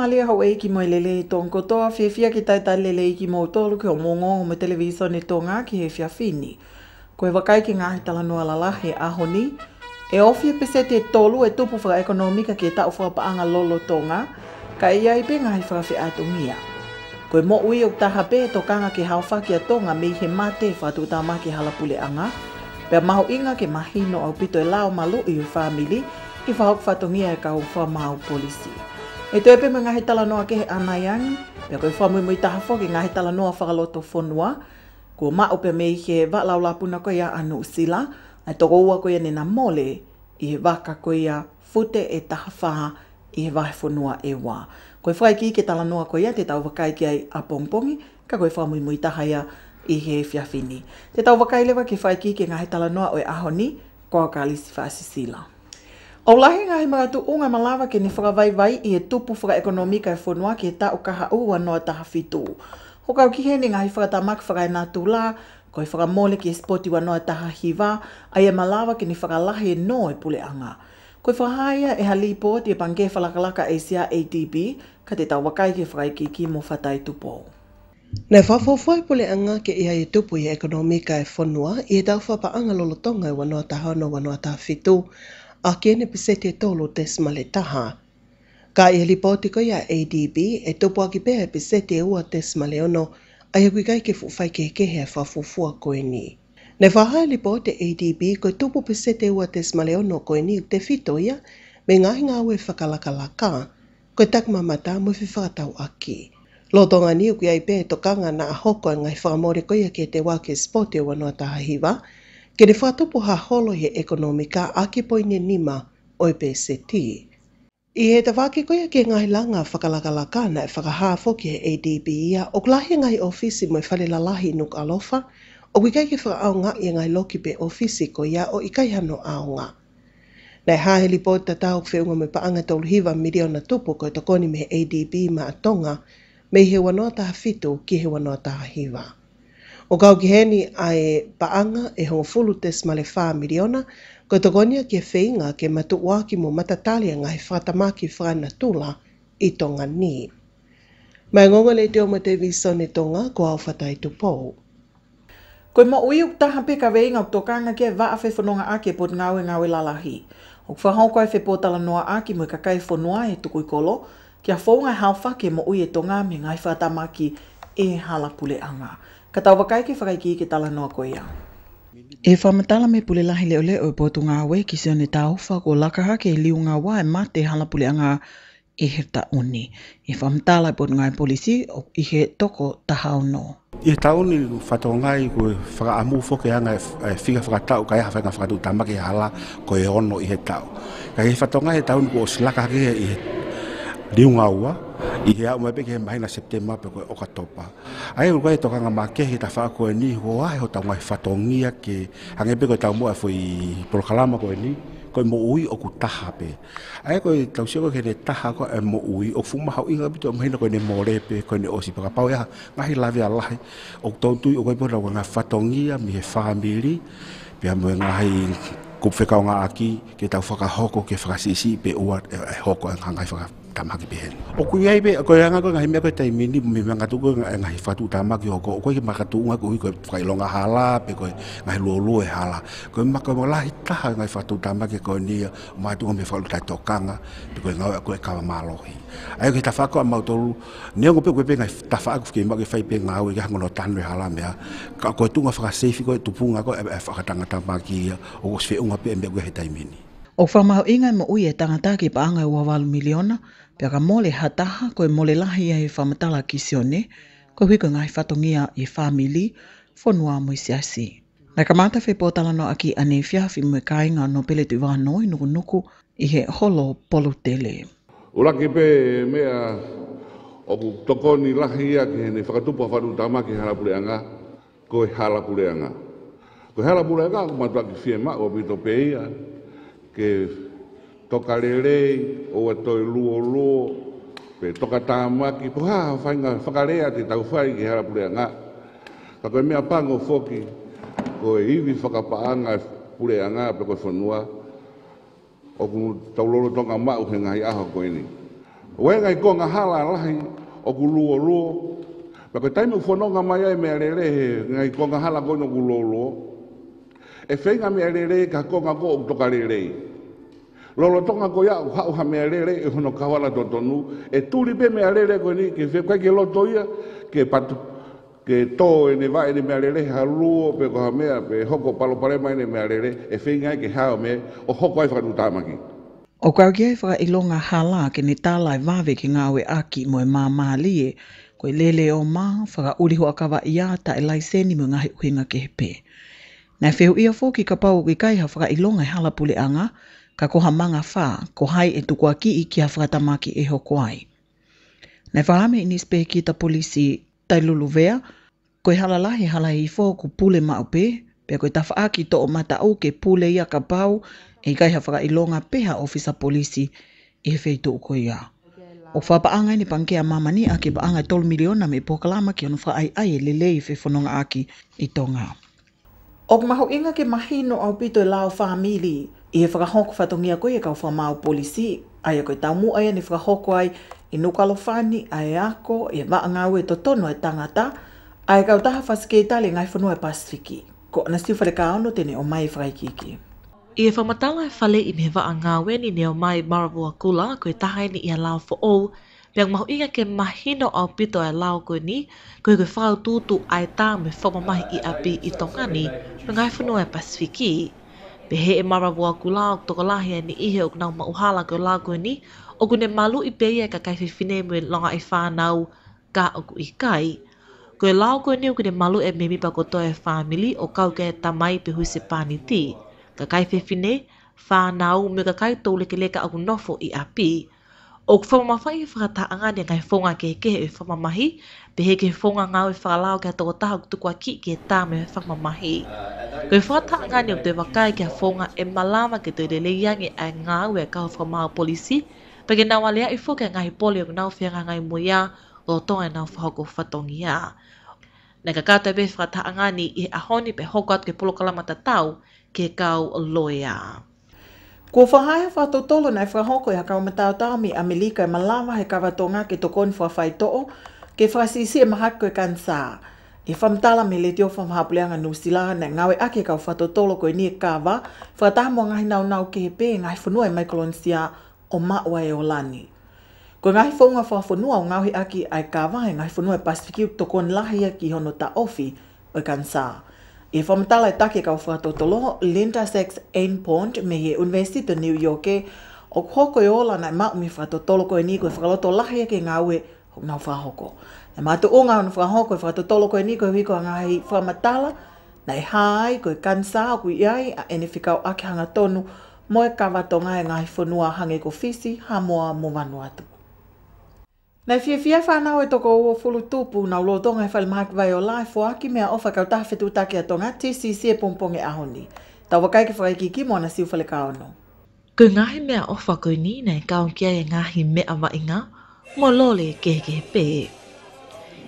male ho e ki moi lele i tonko toa whiwhia ki taitai lele i ki mou ki o mongo o me televiso ni tonga ki he whia whini. Ko e wakai ki ngāhi tala nua lala he ahoni. E ofi e pese te tolu e tupu whaka ekonomika ki e tau paanga lolo tonga, ka e iai pe ngāhi whakawhi ato mia. Ko e mo ui o taha pe e tokanga ki haofa ki a tonga me i he mate whatu tā ki halapule anga. Pea maho inga ki mahino au pito e lao malu i u family, ki whaok whatongia e ka u wha mau polisi. polisi. E toe pe me ngahi tala noa ke he anayang, pe koe whamu mui taha fo ke ngahi tala noa whakaloto whonua, ko ma upe me i he wa laulapuna koe a anu usila, ai toko ua koe ane na mole i he waka koe a fute e taha whaha i he wahe whonua e wā. Koe whai ki ke tala noa koe a te tau wakai ki ai a pongpongi, ka koe whamu mui taha ia i he fiafini. Te tau wakai lewa ke whai ki ke ngahi tala noa oe ahoni, koa ka alisi whaasisila. Koe O lahi ngā himara tu unga malawa ke ni whakawai vai i e tupu whaka ekonomika e whonua ke ta o kaha ua noa taha fitu. Hokau ki heni ngā hi whakata maka whakai nā tū lā, koi whakamole ki e spoti wa noa taha hiva, a e malawa ke ni whakalahi e no e pule anga. Koi whakahaia e hali po te pange whalakalaka ACR ADB, ka te tau wakai ke whakai ki ki mo whatai tupo. Nei whafofoi e pule anga ke ia e tupu i ekonomika e whonua i e tau whapa anga lolotonga i e wanoa taha no wanoa fitu a kene pisete tolo desmale taha. Ka e i lipoti ko ia ADB e topo aki pe pisete ua desmale ono a e kui kai ke fufai ke kehe fa fufua koe ni. Ne faha e ADB ko e topo pisete ua desmale ono koe ni te fito ia me ngahi ngawe whakalakalaka ko e takma mata mo fi aki. Lodonga ni uki ai pe e tokanga na ahoko e ngai whakamore ko ia ke te wake spote o anua taha ke re whātupu ha holo ekonomika a ke poine nima o e PCT. I he ta wāke koia ke ngai langa whakalakalaka na e whakaha fōki he ADB ia o klahi ngai ofisi mo e whale lalahi nuk alofa o wikai ke whakaonga i ngai loki pe ofisi koia o ikai hano aonga. Nei hāheli pōi ta tāuk whiunga me paanga tōlu hiva miliona tupu koe tokoni me ADB ma tonga me he wanoa taha fitu ki he wanoa taha hiva. O kau ki heni a e paanga e ho fulu tes male wha miliona, ko e tokonia ki whainga ke matu ua ki mo matatalia ngai ma ki whana tula i tonga ni. Mai ngonga le te o mate ni tonga ko au whatai tu pou. Koe mo ui uk taha peka veinga uk tokanga ke vaa fe whanonga ake pot ngawe ngawe lalahi. Uk whahau koe fe potala noa aki mo i kakai whanua e tukui kolo, kia whaunga haofa ke mo ui e tonga me ngai ma ki e halapule anga. Ka tau wakai ki whakai ki ke tala noa ko ia. E whamatala me pule lahi leo o e pōtu ngā we ki sione tā ufa ko lakaha ke liu ngā wā e mā te hala pule anga e herta uni. E whamatala e pōtu ngā e polisi o i he toko taha no. I he tau ni whatau ngā i kui whaka amu fōke anga e whika whakatau ka e hawha ngā whakatau tamake e hala ko e ono i he tau. Ka he whatau ngā he tau ni kua slaka ke i he liunga ua i hea umai peke he mahina septemba peko e oka topa. Ae ngu kai toka nga make he tawha ko ni hua ahe ho tau ngai whatongia ke hange peko e tau mua e fwoi prokalama ko ni ko e mo ui o ku taha pe. Ae ko e tau siako ke ne taha ko e mo ui o fuma hau inga bito mahina ko e ne more pe ko e ne osi paka pau eha ngahi lawe alahe o kutontui o kai pora wa ngai whatongia mi he whamili pe amu e ngahi kupwhekaonga aki ke tau whakahoko ke whakasisi pe ua e hoko e ngai whakapa tamaki pehen. O kui ai be, koe anga koe ngahi mea koe tai mini, nga mea ngatu koe ngahi fatu tamaki hoko, koe ki makatu unga koe ko whai longa hala, pe ko ngahi luo luo e hala. ko ma koe lahi taha ngahi fatu tamaki koe nia, maa tunga me whalu tai tokanga, pe koe ngau ka koe kawa malohi. Ai koe tafako a mautolu, neo ngope koe pe ngahi tafako fuke ima koe whai pe ngau e kia tanu e hala mea, koe tunga whakasefi koe tupunga koe e, e whakatanga tamaki, o koe sfe nga pe e mea koe he tai mini. O whamau inga ma ui e tangata ki paanga ua walu miliona, pia ka mole hataha koe mole lahi e whamatala ki sione, koe hui koe ngai whatongia i whamili, whonua mui siasi. Nei ka mata whepo talano aki ane fia fi mui kainga no pele tui wano i nuku nuku i he holo polo tele. Ura ki pe mea o ku tokoni lahi ia ki hene whakatupo whanu tama ki harapureanga, koe harapureanga. Koe harapureanga, koe harapureanga, koe harapureanga, koe harapureanga, koe harapureanga, ke toka lelei o a toi luo luo pe toka tamaki po ha fa nga fa ka lea te tau ki hara pule nga ka koe mea pango foki ko e iwi fa ka paanga pule nga pe koe whanua o ku tau lolo tonga mau he ngai aho koe ni wengai ko nga hala lahi o ku luo luo pe koe taimu whanonga mai ai mea lele he ngai ko nga hala koe no ku luo luo e whenga mea lele ka ko nga ko o toka lelei lolo tonga ko ya ha ha me alele e hono kawala do tonu e tuli be me alele ko ni ke fe kai ke lo ke patu ke to e ne va e ne me alele ha luo pe ko ha pe hoko palo pare mai ne me alele e fe ngai ke ha me o hoko ai fa duta ma ki o ka i longa hala ke ne ta lai va ve ki nga we aki mo e ma ma lie ko lele o ma fa ga uri ho akava ia ta e lai seni mo nga he ke pe Nei whehu ia fōki ka pau ki kaiha whaka ilonga i e hala pule anga, ka koha manga whā, ko hai e tukua ki i kia whakatamaki e hoko ai. Nei whaame i nispe ki ta polisi tai luluvea, koe halalahi hala i fō ku pule upe, pe koe ta whaaki to o mata au ke pule ia ka pau, e i kaiha whaka ilonga peha ofisa polisi i he feitu uko ia. O fa paanga ni pankea mamani a ke paanga 12 miliona me pokalama ki ono wha ai ai le le i fe whanonga aki i tonga. O maho inga ke mahino au pito e lao whaamili, I he whakahoko whatongia koe e kau whamau polisi, ai a koe tamu ai ane whakahoko ai, i nukalo whani, ai e ako, e maa ngau e totono e tangata, ai kau taha whasikeita le ngai whanua e pasifiki. Ko ana stiu whare ka ono tene o mai whaikiki. I e whamatala e whale i mewa a ngā weni ni o mai Maravua Kula, koe tahaini i a lao for all, pia ngā inga ke mahino au pito e lao koe ni, koe koe whao tūtu ai tā me whamamahi i a pi i tongani, ngai whanua e Pasifiki pe he e maravo aku la o toko lahi ni ihe o kuna o mauhala ko la ko ni o kune malu i pe ia ka kai fi fine mo e longa e whanau ka o ku i kai. Ko e la o ko ni o kune malu e mimi pa koto e family o kau ke tamai pe hui se pani ti. Ka kai fi fine, whanau me ka kai tau leke leka aku nofo i api. O ka whama mawhai e whakata anga ni ngai whonga ke ke e whama mahi, pe he ke whonga ngā e whakalao ke atoko taha kutuku a ki ke tā me whama mahi. Ko e whakata anga ni o te wakai ke a whonga e malama ke te rele iangi a ngā ue ka hawha maa polisi, pe ke nawa lea i whoke ngā he poli o ngā whianga ngai i muia o tonga e ngā whahoko whatongi a. Nei ka kātai pe whakata anga ni i ahoni pe hoko atu ke ke kau loia. Nei ka whakata anga ni i ahoni pe hoko atu ke polokalama tatau ke kau loia. Ko whahae whatotolo nei hoko i haka o matau tau mi Amelika i e Malawa he kawatonga ke tokoni whawhai to'o ke whasisi e kan e I E whamtala me le teo whamhapuleanga nusilaha nei ngawe ake kau whatotolo koe nie kawa whatahamo ngahi nau nau ke he pē ngahi whanua i e Maikolonsia o Maua e Olani. Ko ngahi whaunga whawhanua o ngauhi ake ai kawa e ngahi whanua e Pasifikiu tokoni lahi ki hono ta ofi o kan kansaa. E whamatala e take kau whakatotolo, Linda Sex Endpoint me he Universiti te New Yorke, o hoko e ola na mao mi whakatotolo koe ni koe whakaloto lahi ke ngā ue na whahoko. Na mātu o ngā unu whahoko e whakatotolo koe ni koe hiko a ngā hei whamatala, na e hai koe kansa o kui iai a ene whikau ake hanga tonu, mo e kawato ngā e ngā hei whanua hange ko fisi, hamoa mo manuatu. atu. Na fia fia whanau e toko ua fulu tupu na ulo tonga e whale mahaki vai o lai fo aki mea ofa kau tahawhetu take atonga TCC e pomponge ahoni. Tau wakai ke whakai kiki mo na siu whale kaono. Ko ngahi me ofa koi ni nei kaon kia e ngahi mea wa inga, mo lole ke ke pe.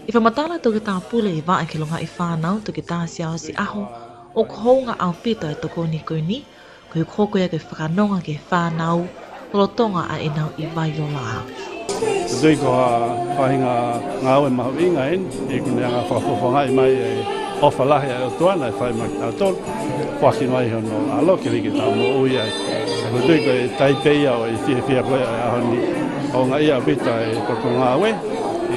I whamatala toki tā pule i wae ke longa i whanau toki tā siao si aho, o ko honga au pito e toko ni ko ni, ko kōkoia ke whakanonga ke whanau, lo tonga a inau i vai o laa. Te tui ko a whahinga ngā oe mahu i ngā en, i kunea ngā whakapuwhanga i mai e ofa lahi a otoa nai e whai maki tā tōru, whaki noa iho no a loke riki tā mō ui ai. Te tui ko e taipei au i fia fia koe ai ahoni o ngā ia pita e koko ngā oe,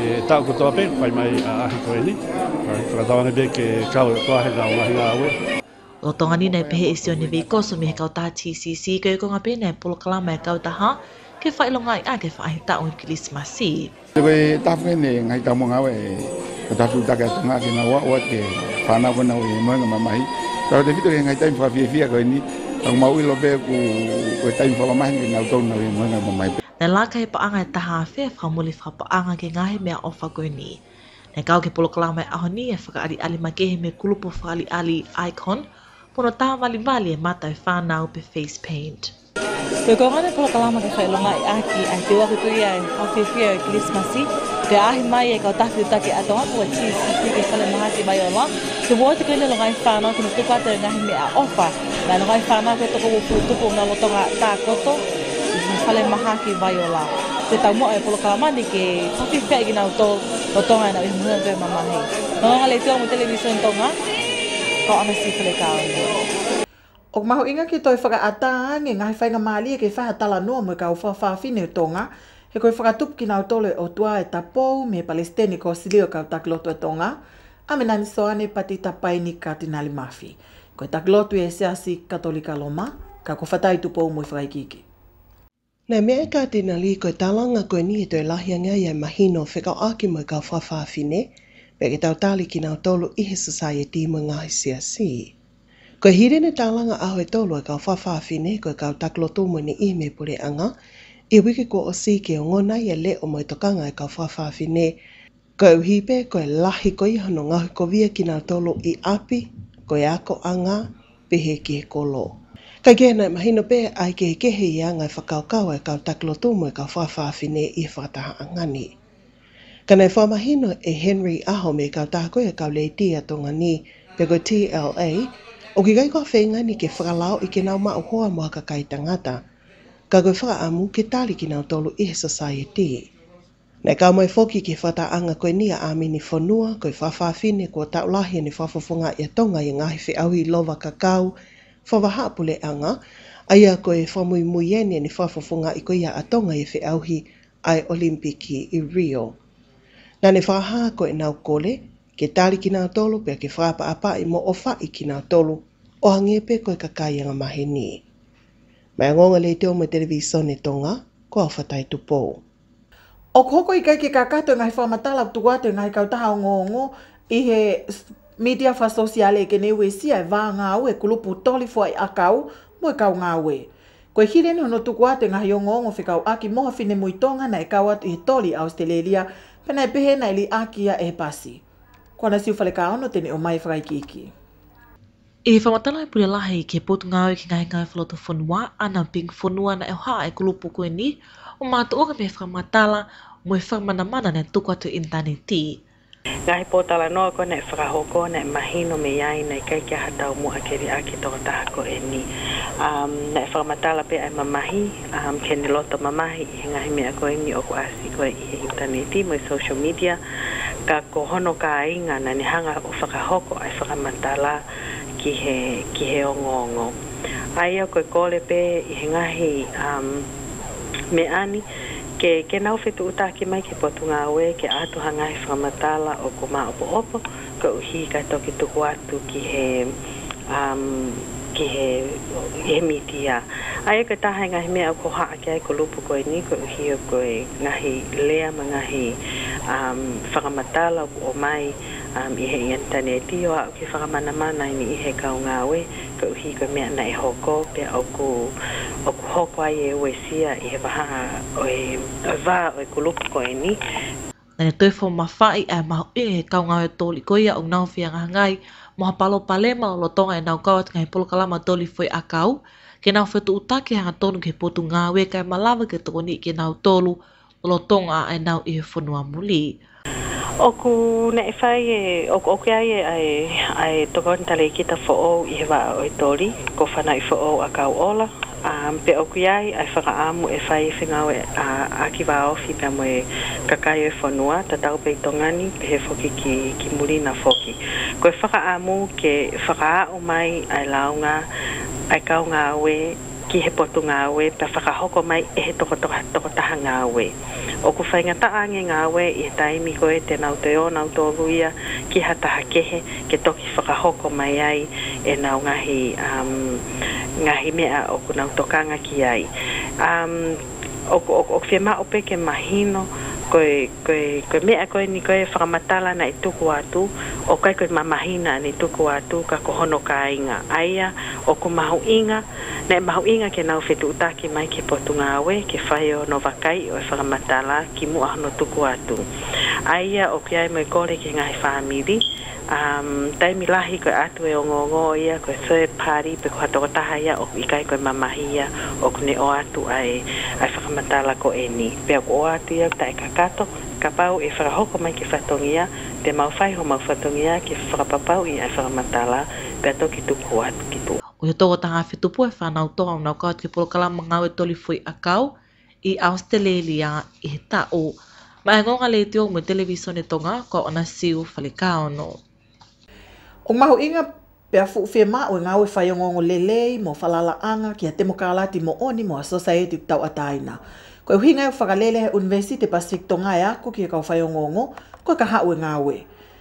e tau kutoa pe, whai mai a ahi koe ni, whakatawane pe ke kau e toa he rao ngā hinga oe. O tonga ni nei pehe isi o nevi koso mi he kau taha TCC, kei konga pe nei polo kalama e ke fai lo ngai a ke fai ta o Christmas si. Ke ta fu ne ngai ta mo nga we. ta fu ta ke tonga e ke na wa wa ke pa na wa na we mo nga ma mai. Ta de vitu ngai ta fa fie fie ko ni. Ta ma wi lo be ku ko ta fu lo mai ke na to na we mo nga ma mai. Na la ke pa anga ta ha fe fa mo li fa pa anga ke nga he me o fa ko ni. Ne kau ke polo kala a ho ni e whakaari ali makehe me kulupo whaali ali ali icon, pono tā wali wali e mata e whanau pe face paint. Ko ko ngane pola kalama ke fai longa i aki a te wako tui ai kawhiwhia i Christmasi. Te ahi mai e kau tafi utake a tonga kua chi si ki ke fale maha ki mai o loa. Te wua te kuele longa i whanau kuna tupa te ngahi me a ofa. Na longa i whanau ke toko wupu tupu na lotonga tā koto i ke fale maha ki mai o loa. Te tau moa e pola kalama ni ke kawhiwhia i gina o tō lotonga na ui mua te mamahi. Nga ngale tiwa mo televisyon tonga, kau amasi pole kao. Kau amasi pole kao. O maho inga ki toi whaka ata ange, ngai whai ngā mālia ki whaha tala noa mui ka ufa whawhine o tonga, he koi whaka tupu ki nau tole o tua e tapou me palestini ko silio ka utak lotu e tonga, a me nani soane pati tapai ni ka tinali mafi. ko tak lotu e seasi katolika loma, ka ko whatai tupo mui whai kiki. Nei mea e ka tinali koi talanga koi ni e toi lahianga i e mahino whika o aki mui ka ufa whawhine, pe ke tau tali ki nau tolu i he society e ka tinali o aki mui ka ufa whawhine, pe ke ngai seasi. Ko hire ne tālanga ahoe tolu kau whawhawhine ko e kau taklo tōmu ni ime pure anga. I wiki ko o sike o ngona ia le o moitokanga e kau whawhawhine. Ko e uhipe ko e lahi ko iho no ngahu ko via ki nga tolu i api ko e ako anga pehe ki he kolo. Ka gena e mahino pe ai ke kehe i anga e whakaukau e kau taklo tōmu e kau whawhawhine i whataha angani. Kanei whamahino e Henry Aho me kau tāko e kau leitia tonga ni pe ko TLA, O ki gai kua whenga ni ke whakalao i ke nao ma uhoa mo haka kai tangata. Ka koe whaka amu ke tali ki nao tolu i he society. Nei ka mai foki ke whata anga koe ni a ami ni whanua, koe whawhawhine kua taulahi ni whawhawhunga i tonga i ngahi whi awi lova kakao, whawahapule anga, aia koe whamui muiene ni whawhawhunga i koe i tonga i whi auhi ai olimpiki i Rio. Nane whaha koe nau kole, ke tali ki nga tolu pia ke whapa apa i mo ofa i ki nga tolu o hangi e peko e kakai anga mahe ni. Mai ngonga le te o me televisione tonga ko a whatai tupo. O koko i kai ke kakato e ngai whamatala tu watu e ngai kautaha o ngongo i he media wha sosiale e ke ne ue si ai wā ngā ue kulupu toli fua i akau mo i kau ngā ue. Koe hire ni hono tuku atu ngahi o ngongo whikau aki moha fine mui na e kau atu i toli Australia pena e pehe na ili aki a e pasi. Kwa na siu faleka ono tene o mai whakai kiki. E whamatana e pule lahi ke potu ngāo i ki ngai ngai whaloto whanua ana na bing whanua na e hoa e kulupu koe ni o mātu oka me whamatala mo e whamana mana na tuku atu interneti. Ngahi pōtala noa ko nei whakaho ko nei mahino me iai nei kai kia hatau mua keri a ki tōka taha ko e ni. Um, nei whakamatala pe ai mamahi, um, ke ni loto mamahi i he ngahi mea ko e ni oku asi ko e i he interneti mo social media. Ka ko hono ka inga na ni hanga o whakaho ko ai whakamatala ki he, ki he ongo Ai a koe kōle pe i he ngahi um, me ani, ke ke nau fetu uta ki mai ke potu ngā we ke atu hangai e whamatala o ko mā opo opo ka uhi ka toki tuku atu ki he um, ki he he mitia a e ka tahai ngahi mea ko haa ke ai ko lupu koe ni ko hi o koe ngahi lea ma hi um, whamatala o mai um, i he iantane e tio a ki whamana mana ni i he kau ngā we pe uhi ko mea nei hoko pe oku oku hoko ai e sia i he waha oi e, oi wā oi e kulupu ko e ni Nene tue fō mawhai e mahu i he kaunga e tōli koi a unau fia ngā ngai moha palo palema o lotonga e nau kawa tunga he polo kalama tōli fōi a kau ke nau whetu utake hanga tonu ke potu ngā we kai malawa ke tōni ke nau tōlu lotonga e nau i he whanua muli. Nau tōlu lotonga e nau i he whanua muli. Oku na e fai e, oku oku ai e ai, ai toko ni tala iki ta fo'o i hewa a oitori, ko whana i fo'o a kau ola. Um, pe oku ai, ai whaka amu e fai e whingau e, a, a ki wā ofi pia e kakai e whanua, ta tau pei tongani, pe he foki ki, ki muri na foki. Ko e whaka amu ke whaka a o mai ai launga, ai kau ngā we, ki he potu ngā we, pa whaka hoko mai e he toko, toko, taha ngā we o ku whainga taange ngā we i he taimi koe te nau te o nau ruia ki hata hakehe ke toki whakahoko mai ai e nga hi um, ngahi mea o na nau tokanga ki ai. Um, o, o, o, o whema o mahino, koe, koe, koe mea koe ni koe whakamatala na i tuku atu o kai koe mamahina ni tuku atu ka ko hono ka inga aia o ko mahu inga na e mahu inga ke nau whetu utaki mai ke potu ngā we ke whai o no wakai o e whakamatala ki mua hono tuku atu aia o ke ai moe kore ke ngai whamiri um, taimi lahi koe atu e ongo ongo ia koe soe pari pe koe hatoko taha ia o ikai koe mamahia o kune o atu ai, ai whakamatala ko eni. ni pe o atu ia ta e kato ka pau e whakahoko mai ki whatongia, te mau whai ho mau whatongia ki whakapapau i ai matala pe ato ki tuku atu ki tuku. O he tō tanga whetupu e whanau tō au nau kātu ki porokala mga ue toli fui a kau i Australia i he tā o. Mai e ngonga le te o mui televisione tonga ko ona siu whalika no. O mahu inga pe a fuu whema o ngā ue lelei mo whalala anga ki a temokalati mo oni mo a society tau ataina. Mo ko e hinga whakalele he universi te Pasifik tonga ea ko ki e kau whai o ngongo, ko e ka hau e ngāwe.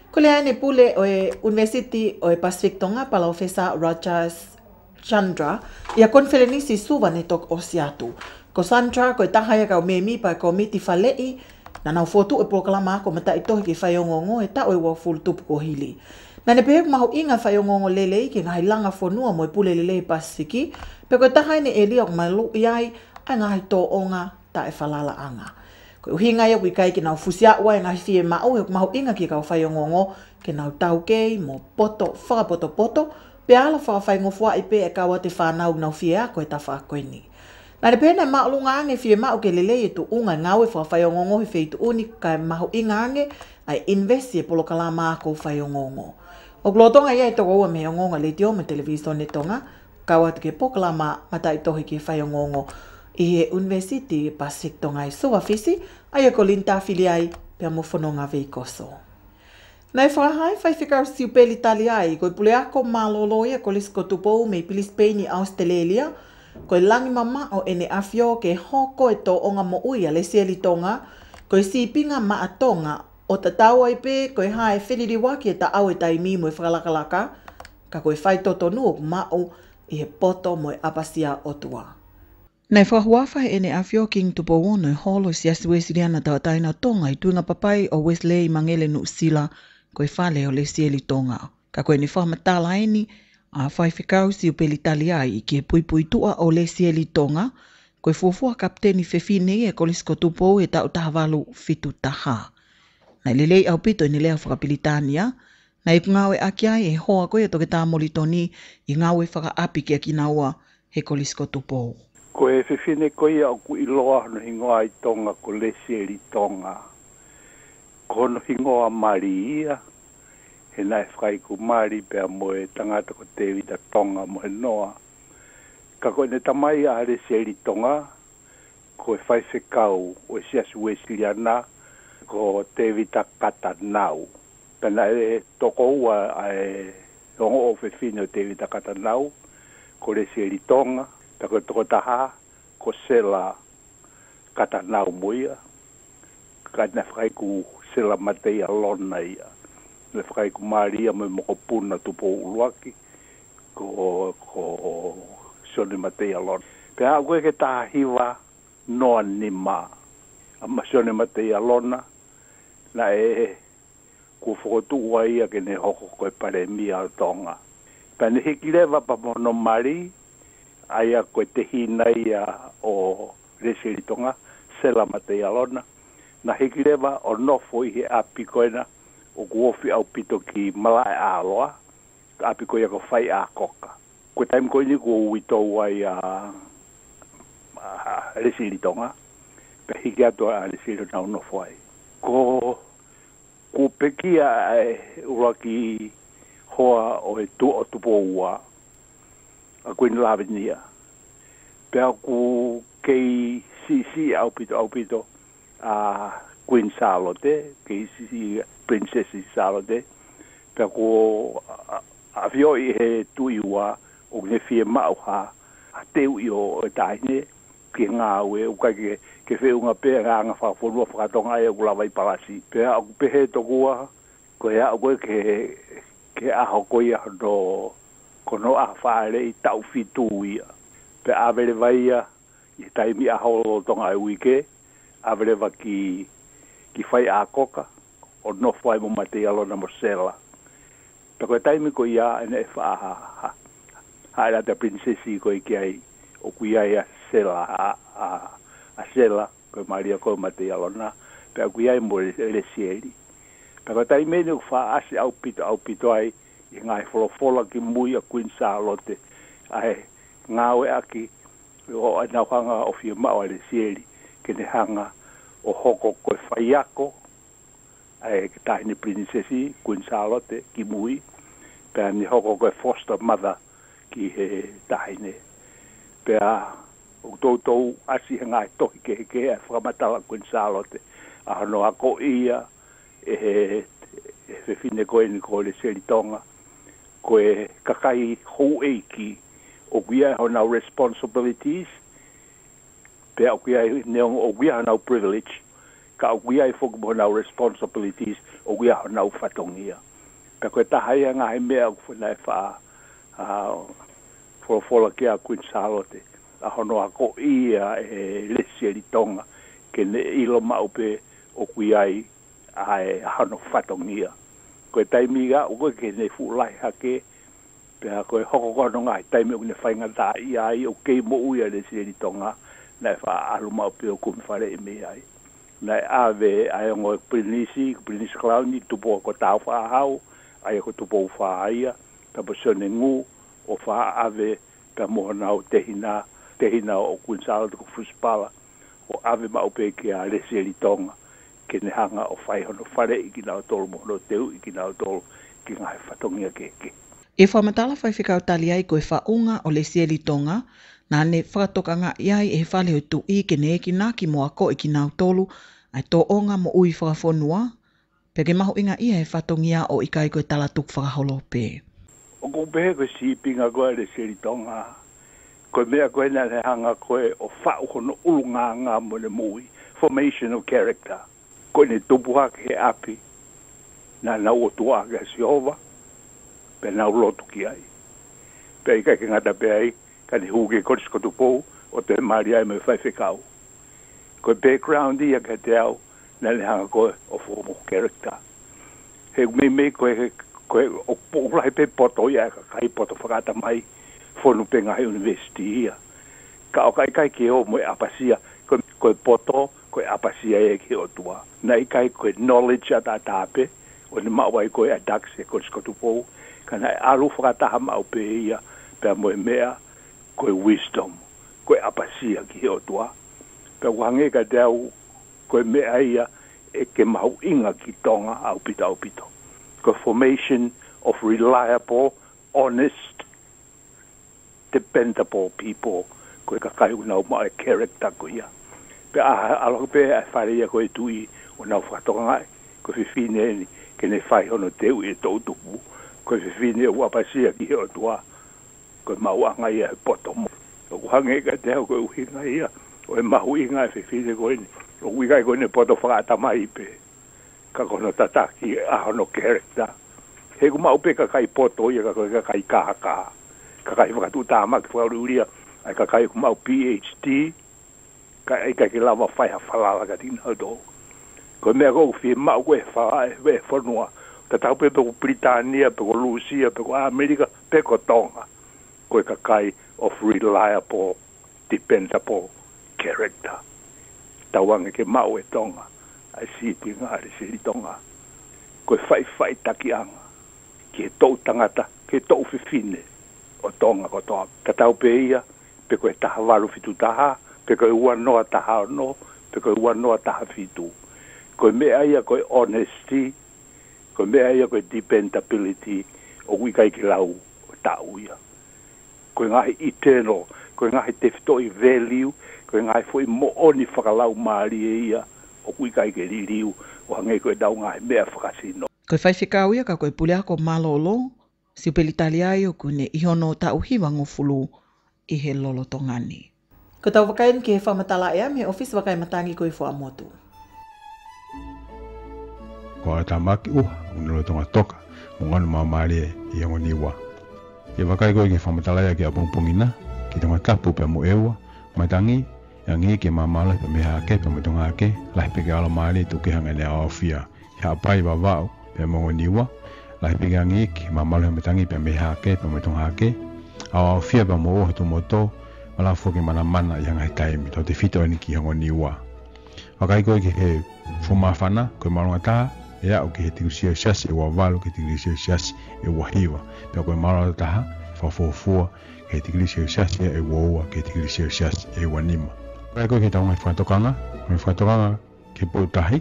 Ko le ane pule o e universiti o e Pasifik tonga pala ofesa Rajas Chandra i a konferenisi suwa ne tok o siatu. Ko Chandra ko e taha e kau mēmi pa e kau miti whalei na nau fotu e proklama ko mata i tohi ki whai o ngongo e tau e wafulu tupu ko hili. Na ne pehe kumahu inga whai o ngongo lelei ki ngai langa whonua mo e pule lelei Pasifiki, pe ko e taha e ne e lia o ngai ai ngai tō o ta e falala anga. Ko uhinga ia kui kai ki na fusia ua na e ngahi fie e mau e kumahu inga ki ka whai o ngongo ke na tau kei mo poto, fa poto, pe ala fa whakawhai ngofua i pe e kawa te whanau nau fie a koe ta whakoe ni. Nā ne pēnei mā ulunga ange fie mā uke lele e tu unga ngau fa e whawhai o ngongo he whei tu uni kai maho inga ange ai investi e polo kalā mā ko fa o ngongo. O glotonga ia e toko ua me o le tio me televiso ne tonga, kawa te po kalā mā matai tohi ki fa o ngongo i he Universiti Pasitonga i Suafisi a e i kolinta filiai pe amu whanonga vei koso. Nei whahai, whai whikau siu peli tali ai, koi pule ako malolo ia ko tupou mei pilis peini Australia, koi langi mama o ene afio ke hoko e tō onga mo uia le sieli tonga, koi sipinga ma atonga o ta tau ai pe, koi hae whiriri waki e ta au e tai mimo e whakalakalaka, ka koi whai toto nuok ma o i he poto moe apasia o tuaa. Nei whahuawha e ne awhio King Tupo Wono e holo si asu e siriana tawa taina tonga i tuinga papai o Wesley i mangele nu sila koe whale o le sieli tonga. Ka koe ni whaha matala eni a whai whikau si upeli tali ai i kie pui pui tua o le sieli tonga koe fuafua kapteni fefi nei e kolisko Tupo e tau tahavalu fitu taha. Nei lelei au pito i ni lea whakapilitania nei ku ngawe aki ai e hoa koe toke tā molitoni i ngawe whakaapi kia kinaua he kolisko Tupo. Tupo ko e fefine koe ia ku i loa no hingoa i tonga ko lesi e li tonga. Ko no a mari ia, he nai whai ku mari pe a moe tangata ko te wita tonga mo he noa. Ka ko ne tamai a re se li tonga, ko e whai se kau o e sias wesiliana ko te wita kata nau. Pena e toko ua a e hongo o fefine o te wita kata nau, ko le se li tonga tako tako taha ko sela kata nau muia kata nafakai ku sela matei alona ia nafakai ku maria me moko puna tupo uluaki ko ko sioni matei alona pe hau kwe ke taha hiwa noa ni maa ama sioni matei alona na e ku fokotu ua ia kene hoko koe pare mia o tonga pa ne hikileva pa mono marii ai a koe te hinai a o Reseritonga, Sela Matei Alona. Na hekirewa o nofo i he apikoina o kuofi au pito ki Malae Aloa, apiko ia ko whai a koka. Koe taim koe ni kua uito tau ai a, a Reseritonga, pe hiki atua a Reseritonga o nofo ai. Ko kua peki a e, ura ki hoa o e tu o tupo ua, a Queen lawe ni a. Pe ku kei si au pito au pito a Queen salote, kei si si princesi salote, pe a ku a vio i he tu i wa o ne fie mau ha a teu i o e taine ki ngā ue u kai ke fe whee unga pē rā ngā whakafonua whakatonga e u lawai palasi. Pe a ku pehe tokua, koe a koe ke, ke aho koe a no ko no a fare i tau fitu ia. Pe a vai ia, i tai a haolo tonga e uike, a va ki, ki fai a koka, o no fai mo mate i alona mosela. Pe ko e tai mi ko ia, e ne fa ha, ha, ha, ha, ha, ha, ha, ha, o ku ia ia sela, a, a, a sela, ko maria ko mate i alona, pe a ku ia i mo le sieri. Pe ko e tai mi ni fa, a au pito, au pito ai, e ngai wholofola ki mui a kuin sa ai ngawe aki o ana kanga o fi ma ole sieli ke ne hanga o hoko ko faiako ai ke tai ni princesi kuin ki mui pe ni hoko ko foster mother ki he tai ne pe o tou tou asi ngai toki ke ke a framata kuin sa alote a no ako ia e he fine e ko ni ko le sieli tonga koe kakai hou eiki o guia ho nau responsibilities pe o guia neong o guia nau privilege ka o guia i nau responsibilities o guia ho nau fatongia pe koe tahai anga hai mea kufu nai wha for fola kia kuin salote a hono ko ia e lesi eri tonga ke ne ilo maupe o guia i a e hano fatongia koe taimi ga o koe ke nei fulai hake pe koe hoko koe no ngai taimi o ne whainga ta i ai o kei mo ui a desi eri tonga na e wha alu mau pe o kumi whare e mei ai na e ave ai o ngoe prinisi prinisi klau ni tupo a koe tau wha hau ai a koe tupo u wha aia ta po ngu o wha ave ta moho nao tehina tehina o kuinsala tuku fuspala o ave ma o ke a desi eri tonga ke ne hanga o fai hono fare i ki nao tolu mo no teu i ki nao tolu ki ngai whatongia ke ke. E whamatala fai whikau tali ai koe whaunga o le sieli tonga, nā ne whakatokanga i ai e whale o tu i ke ne e ki nā ki mo ako i ki nao tolu, ai tō onga mo ui whakafonua, peke maho inga i e whatongia o i kai koe tala tuk whakaholo pē. O kumpe he koe sīpinga koe le sieli tonga, koe mea koe nā ne hanga koe o whaukono ulunga ngā mo le mui, formation of character ko ne tupu hake he api, na nau o tua hake a siova, pe nau lotu ki ai. Pe i ke ngata pe ai, ka ni huge kore skotu pou, o te maari ai me fai fekau Ko i background i a ke te au, na ne hanga koe o fomo kerekta. He mei mei koe he, koe o pōlai pe poto ia, ka kai poto whakata mai, fonu pe ngai universiti ia. Ka o kai kai ke o moe apasia, koe, koe koe poto, koe apasia e ki o tua. Na i kai koe knowledge a tātāpe, o ni mawa i koe a daxe e koe skotupou, ka nai aru whakataha mao pe ia, pe a moe mea, koe wisdom, koe apasia ki o tua. Pe wange ka deau, koe mea ia, e ke mau inga ki tonga au pita au pito. Koe formation of reliable, honest, dependable people, koe kakai unau mai character koe ia pe a ah, a lo pe a ah, fare ia ko tu i o na fa tonga ko fi fine ni ke ne fai ono te u e to tu ko fi fine e u a pa sia ki o toa ko ma u anga ia poto mo o ku hange ka te ko u hina ia o e ma u inga fi fine ko ni o u ga ko ne poto fa ta mai pe ka ko no ta ta ki a ono kere ta he ku ma u pe ka kai poto ia ka ka kai ka ka ka kai fa tu ta ma ka fa u ria ai ka kai ku ma u phd ka e ka ke la va fai ha fala la ka tin ho do ko me go fi ma go e fa e ve fo no ta ta pe pe britania pe ku lucia pe ku america pe ko tonga ko e ka kai of reliable depend upon character ta wan ke ma o e tonga ai si ti nga ri si ri tonga ko e fai fai ta ki an ki to tangata ki to fi fine o tonga ko to ta ta pe ia pe ko ta valu fi tu ta ha pe koe ua noa taha no, pe koe ua noa taha fitu. Koe mea ia koe honesty, koe me ia koe dependability, o kui kai ki lau ta uia. Koe ngahi eternal, koe ngahi i value, koe ngahi foi mo oni whakalau maari e ia, o kui kai ki li liu, o hangei koe dau ngahi mea whakasino. Koe whaifika uia ka koe pulea ko malo o si upelitali o kune iho no ta uhiwa ngofulu i he lolo tongani. Ko tau wakain ke wha ya me office wakai matangi koe wha Kau Ko a tamaki uha, unelo tonga toka, mungan mamare i ango niwa. Ke wakai koe ke wha matalaya ke apungpungina, ke tonga tapu pe ewa, matangi, yang ke mamala pe meha ke pe mutunga ke, lai pe ke tu ke hangane ne awafia, ya apai wawau pe mongo niwa, lah pe ke angi ke mamala pe matangi pe meha ke pe mutunga ke, awafia pe mo tu moto, ala foki mana mana yang ai taimi tau te fito ni ki hongo niwa akai ko ki he fuma fana ko malonga ta ya o ki he tingsi sias e wa valo ki tingsi sias e wa hiva pe ko malonga ta ha fa fo fo ki tingsi sias e wa wa ki tingsi sias e wa nima akai ko ki ta ngai fa ngai fa ke ki po tahi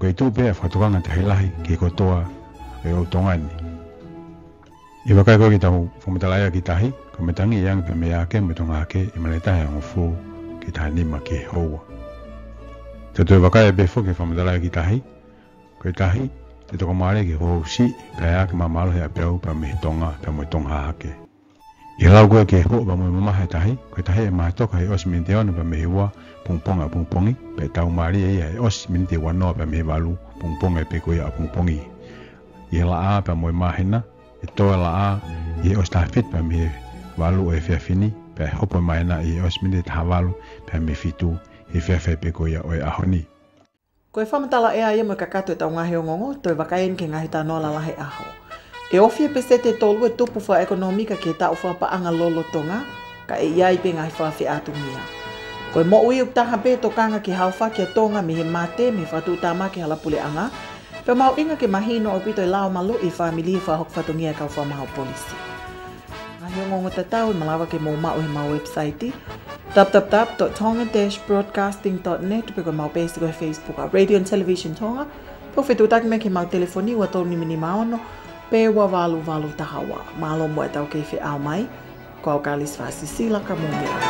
ko itu pe ta ki e o tongani Iba kai ko kita fumatalaya kita hi, ka matangi yang pe mea ke mutunga ke i maleta ya ngofu ki tani ma ke hoa. Te toi waka e befo ke whamadala ki tahi, koe tahi te toko maare ki hoa usi pe a ke mamalo he apeau pa mihi tonga pe mui tonga hake. I halau koe ke hoa pa mui mamaha he tahi, koe tahi e mahatoka he os minite ona pa mihi ua pungponga pungpongi pe tau maari e ia e os minite wanoa pa mihi walu pungponga e pe koe a pungpongi. I hala a pa mui mahina, e toa la a, i e os tafit pa mihi valu e fia fini pe hopo mai na i os mini ta walu pe me fitu e fia fia pe koia oi ahoni. Ko e whamatala ea ia mai ka e tau ngahe o ngongo, toi wakaen ke ngahe tā noa lalahe aho. E ofia pe sete tolu e tupu wha ekonomika ke tau wha pa anga lolo tonga, ka e iai pe ngahe wha fi atumia. Ko e mo'u iu taha pe to kanga ki haofa ki a tonga mi he mate mi whatu tama ki halapule anga, Pe mau inga ke mahino o pito i e lao malu i whamili i whahok whatungia kau whamaho polisi. polisi ngahi o ngongo tatau i malawa ke mōma o he mau website www.tonga-broadcasting.net pe koe mau pēsi koe Facebook a Radio and Television Tonga po whetu taki me ke mau telefoni wa tōru ni mini maono pe wa walu walu tahawa malo mo e tau kei whi au mai ko au kālis whāsi sīlaka mōmira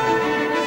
Thank you.